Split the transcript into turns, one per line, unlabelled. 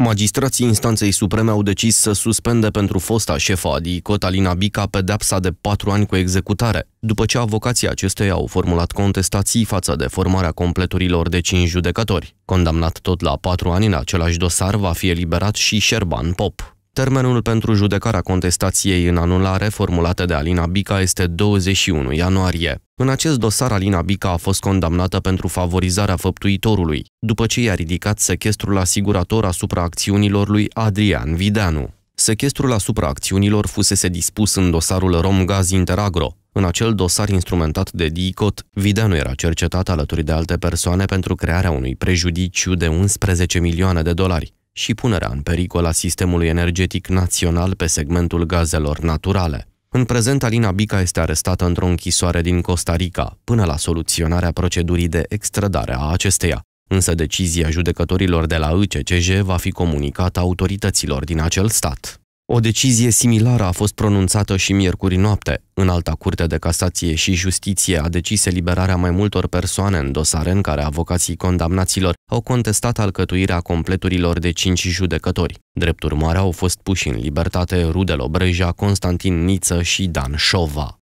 Magistrații instanței supreme au decis să suspende pentru fosta șefa Adi Cotalina Bica pedepsa de patru ani cu executare, după ce avocații acesteia au formulat contestații față de formarea completurilor de cinci judecători. Condamnat tot la patru ani în același dosar, va fi eliberat și Șerban Pop. Termenul pentru judecarea contestației în anulare formulată de Alina Bica este 21 ianuarie. În acest dosar, Alina Bica a fost condamnată pentru favorizarea făptuitorului, după ce i-a ridicat sechestrul asigurator asupra acțiunilor lui Adrian Videanu. Sechestrul asupra acțiunilor fusese dispus în dosarul Romgaz Interagro. În acel dosar instrumentat de DICOT, Videanu era cercetat alături de alte persoane pentru crearea unui prejudiciu de 11 milioane de dolari și punerea în pericol a sistemului energetic național pe segmentul gazelor naturale. În prezent, Alina Bica este arestată într-o închisoare din Costa Rica, până la soluționarea procedurii de extradare a acesteia. Însă decizia judecătorilor de la ICCJ va fi comunicată autorităților din acel stat. O decizie similară a fost pronunțată și miercuri noapte. În alta curte de casație și justiție a decis eliberarea mai multor persoane în dosare în care avocații condamnaților au contestat alcătuirea completurilor de cinci judecători. Drept urmare au fost puși în libertate Rudel Obreja, Constantin Niță și Dan Șova.